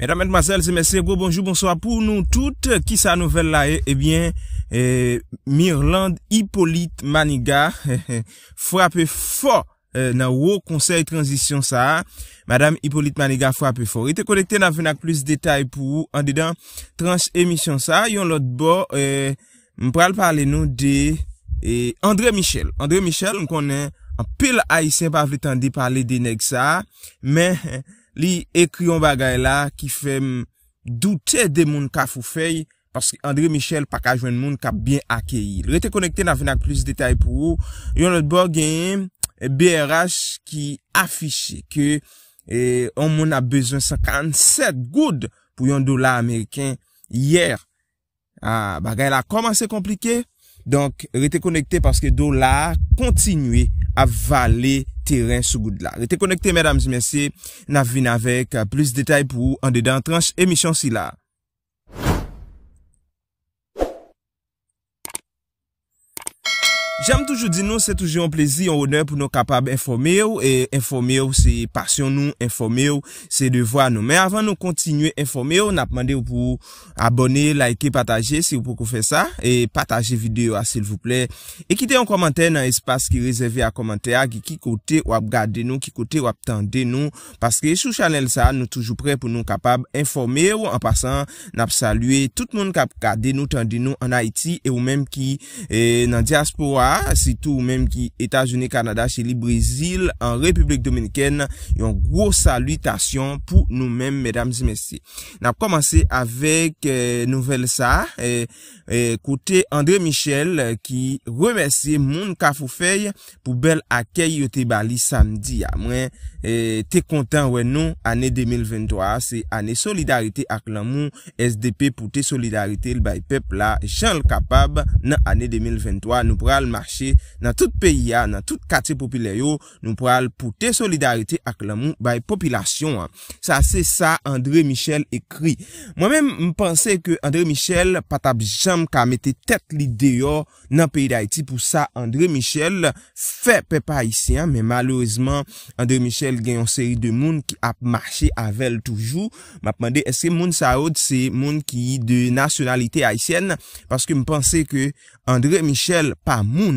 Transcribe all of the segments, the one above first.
Madame, mademoiselle, se mese, bonjour, bonjour, bonsoir, pou nou tout, ki sa nouvel la e, eh, ebyen, eh e, eh, Myrland, Hippolyte Maniga, he he, fwape fwa nan wou konsey transisyon sa, madame Hippolyte Maniga fwape fwa, ite konekte nan vena klus detay pou an didan trans emisyon sa, yon lot bo, e, mpral pale nou de, e, André Michel, André Michel, mkonen, an pel a isen pa vle tan di pale de nek sa, men, he he, Li ekri yon bagay la ki fèm doutè de moun ka fou fèy Paske André Michel pak a jwen moun ka bie akèy Rete konekte nan vè nan plus detay pou ou Yon lot bò gen yon eh, BRH ki afishi Ke yon eh, moun a bezon 57 goud pou yon dola Ameriken yèr Bagay la komanse komplike Donk rete konekte paske dola kontinuè a valè Terren sou goud la. Rete konekte, mèdames, mèsi. Na vin avèk euh, plus detay pou an dedan tranche emisyon si la. Jam toujou di nou, se toujou an plezi, an honer pou nou kapab informe ou E informe ou se pasyon nou, informe ou se devwa nou Men avan nou kontinue informe ou, nap mande ou pou abone, like, pataje Si ou pou kon fe sa, e pataje videyo a, sel vouple E kite an komante nan espase ki rezerve a komante a Ki kote wap gade nou, ki kote wap tande nou Paske sou chanel sa, nou toujou pre pou nou kapab informe ou An pasan, nap salue, tout moun kap gade nou, tande nou An Haiti, e ou menm ki e, nan diaspora sitou ou menm ki Etat Jeunie Kanada cheli Brezil an Republik Dominiken yon gro saluitasyon pou nou menm, medam zi mersi. Na komanse avek euh, nouvel sa, euh, euh, kote André Michel ki remersi moun kafou fey pou bel akey yo te bali samdi ya mwen. Te kontan wè nou ane 2023 se ane solidarite ak lan moun SDP pou te solidarite l bay pep la chan l kapab nan ane 2023 nou pral ma nan tout peyi ya, nan tout kate popilè yo nou pral pou te solidarite ak la moun bay popilasyon sa se sa André Michel ekri mwen mèm mpansè ke André Michel patap jam ka mette tet li deyo nan peyi d'Haïti pou sa André Michel fè pe pa Haitien mè malouzman André Michel gen yon seri de moun ki ap mache avel toujou mwen mpande eske moun sa od se moun ki yi de nasyonalite Haitien paske mpansè ke André Michel pa moun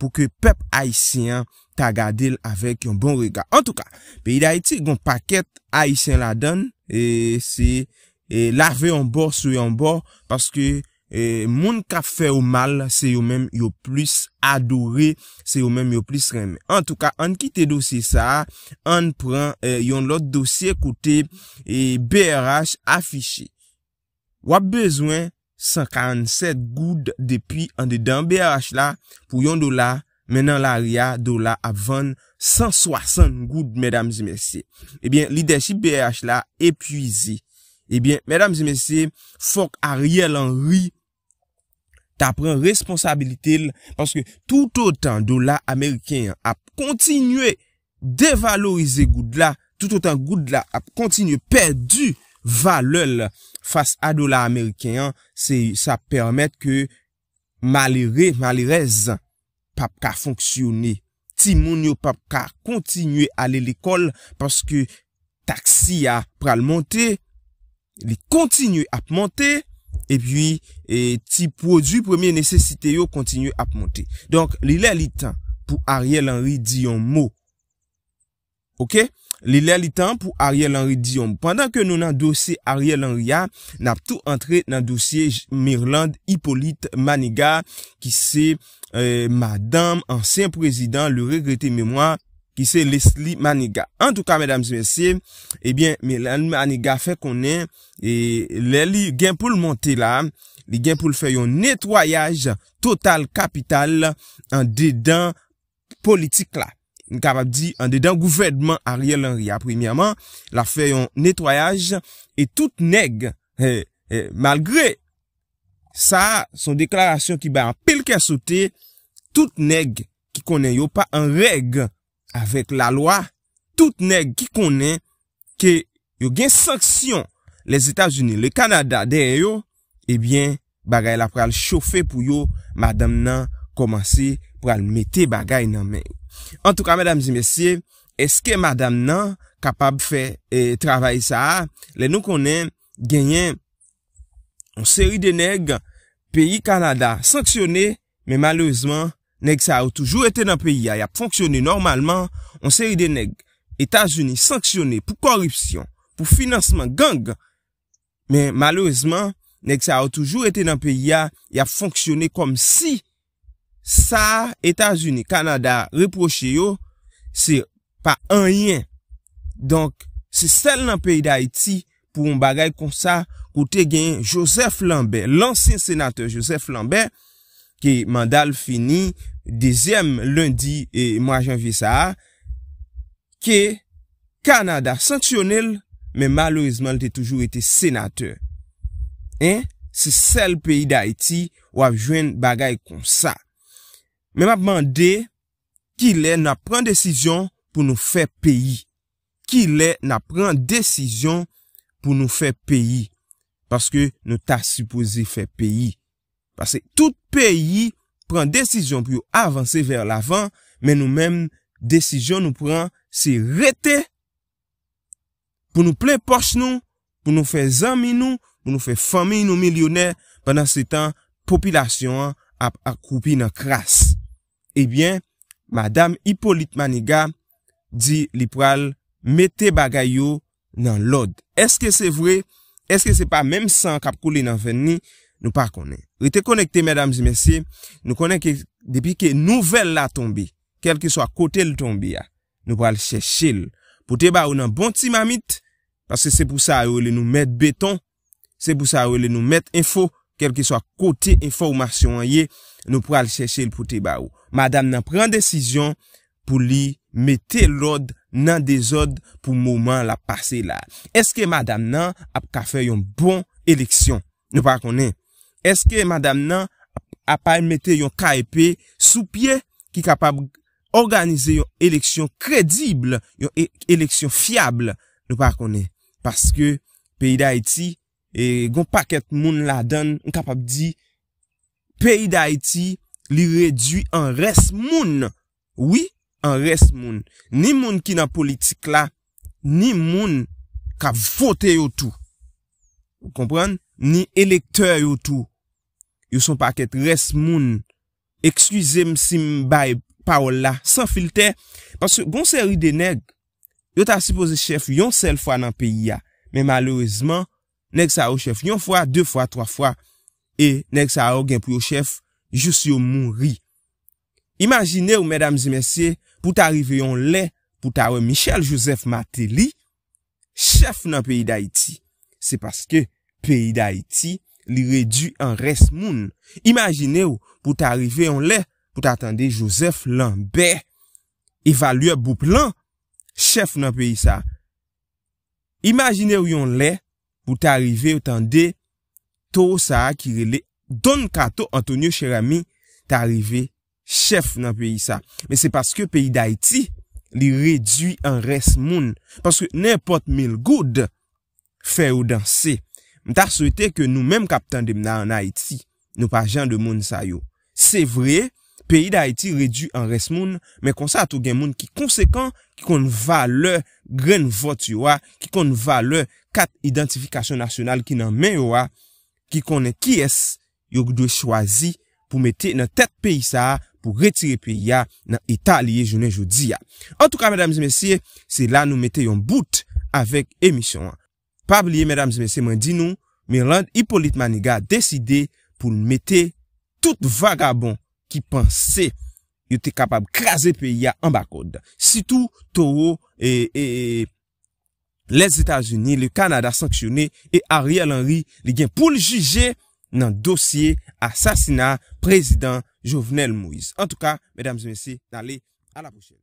pou ke pep haisyen ta gade l avèk yon bon rega. En tou ka, pe yi da iti yon paket haisyen la dan, e se e lave yon bor sou yon bor paske e, moun ka fè ou mal, se yon mèm yon plis adore, se yon mèm yon plis reme. En tou ka, an kitè dosye sa, an pran yon lot dosye koute BRH afishi. Wap bezwen 147 goud depi an de dan BH la pou yon do la menan la ria do la apvan 160 goud mèdames et mèsi. Ebyen eh lideship BH la epwizi. Eh Ebyen mèdames et mèsi fok a riel an ri tapren responsabilite l. Panske tout otan do la Ameriken ap kontinue devalorize goud la tout otan goud la ap kontinue perdu. Valol, fas adola Ameriken, se sa permette ke malire, malirez, pap ka fonksyoni, ti moun yo pap ka kontinye ale lekol, paske taksi a pral monti, li kontinye ap monti, e pi ti produ premye nesesite yo kontinye ap monti. Donk li leliten pou Ariel Henry diyon mou. Ok, li lè li tan pou Ariel Henry Diom. Pendan ke nou nan dosye Ariel Henry ya, nap tou antre nan dosye Merlant Hippolyte Manega ki se eh, madame, ansen prezident, le regrete memwa, ki se Leslie Manega. An tou ka, mesdames, mersi, ebyen, eh Merlant Manega fe konen eh, li gen pou l montè la, li gen pou l fè yon netoyaj total kapital an dedan politik la. Nkara di, an de dan gouvedman a riel an ria. Premiaman, la fe yon netoyaj. Et tout neg, eh, eh, malgre sa, son deklarasyon ki ba an pelke sote, tout neg ki konen yo pa an reg avet la loa, tout neg ki konen ke yo gen saksyon les Etats-Unis, le Kanada de yo, ebyen bagay la pral chofe pou yo madame nan komanse yon. pou al mette bagay nan men. An tou ka, madame zi mesye, eske madame nan, kapab fe, e travaye sa a, le nou konen, genyen, on seri de neg, peyi Kanada, sanksyonè, men malouzman, neg sa ou toujou eten nan peyi a, ya fonksyonè normalman, on seri de neg, Etasouni, sanksyonè, pou koripsyon, pou finansman gang, men malouzman, neg sa ou toujou eten nan peyi a, ya fonksyonè, kom si, Sa, Etats-Unis, Kanada, reproche yo, se pa an yin. Donk, se sel nan peyi da iti pou m bagay kon sa, koute gen Joseph Lambert, lansin senateur Joseph Lambert, ke mandal fini, dezyem lundi, e mwa janvi sa, ke Kanada sanksyonil, men malouizman te toujou ete senateur. Se sel peyi da iti wav jwen bagay kon sa. men ap mande ki le nan pren desisyon pou nou fe peyi ki le nan pren desisyon pou nou fe peyi paske nou ta supose fe peyi paske tout peyi pren desisyon pou yo avanse ver lavan men nou men desisyon nou pren se rete pou nou ple poche nou pou nou fe zami nou pou nou fe fami nou milyonè pandan se tan popilasyon ap akoupi nan kras Ebyen, eh madame Hippolyte Maniga di li pral mette bagay yo nan lod. Eske se vwe, eske se pa menm san kap kou li nan ven ni, nou pa konen. Rite konekte, mesdames et messi, nou konen ke depi ke nouvel la tonbi, kel ki so a kote l tonbi ya, nou pral cheshe l. Pote ba ou nan bon ti mamit, pas se se pou sa yo le nou met beton, se pou sa yo le nou met info, kel ki so a kote informasyon ye, nou pral cheshe l pote ba ou. Madame nan pren desisyon pou li mette l'od nan dezod pou mouman la pase la. Eske madame nan ap ka fe yon bon eleksyon, nou pa konen. Eske madame nan ap pa yon mette yon ka epi sou pie ki kapab organize yon eleksyon kredible, yon eleksyon fiable, nou pa konen. Paske peyi da eti, e gon paket moun la dan, nou kapab di, peyi da eti, li redwi an res moun. Oui, an res moun. Ni moun ki nan politik la, ni moun ka vote yo tou. Ou kompran? Ni elektor yo tou. Yo son paket res moun. Ekklize msi mbay paol la. San filte, panse goun seri de neg, yo ta sipoze chef yon sel fwa nan peyi ya. Men malorezman, neg sa ou chef yon fwa, de fwa, tro fwa, e neg sa ou gen pou yo chef, Jous yon moun ri. Imagine ou, mèdames et messieurs, pou t'arrive yon lè, pou t'awe Michel-Joseph Maté li, chef nan peyi d'Haïti. Se paske peyi d'Haïti li redu an res moun. Imagine ou, pou t'arrive yon lè, pou t'atande Joseph Lambert, evalue bou plan, chef nan peyi sa. Imagine ou yon lè, pou t'arrive yon tande Tosa Akirele. Don Kato Antonio Cherami Ta arrive chef nan peyi sa Men se paske peyi da iti Li reduy an res moun Paske nepot mil goud Fe ou dans se M ta souwete ke nou mem kapitan demna an iti Nou pa jan de moun sayo Se vre Peyi da iti reduy an res moun Men konsa ato gen moun ki konsekant Ki kon vale gren vot yo a Ki kon vale kat identifikasyon nasyonal Ki nan men yo a Ki kon ki es yo gdwe chwazi pou mette nan tet peyi sa a pou retire peyi ya nan ita liye jounen joudi ya. An tou ka, mesdames mesye, se la nou mette yon bout avèk emisyon an. Pabliye, mesdames mesye, mwen di nou, Mirlande Hippolyte Maniga deside pou mette tout vagabon ki pense yo te kapab krasè peyi ya an bakod. Si tou, toro, les Etats-Unis, le Kanada sanksyone, e Ariel Henry li gen pou li juje, nan dosye asasina prezident Jovenel Moïse. En tout ka, mesdames et messieurs, nalé, ala boucher.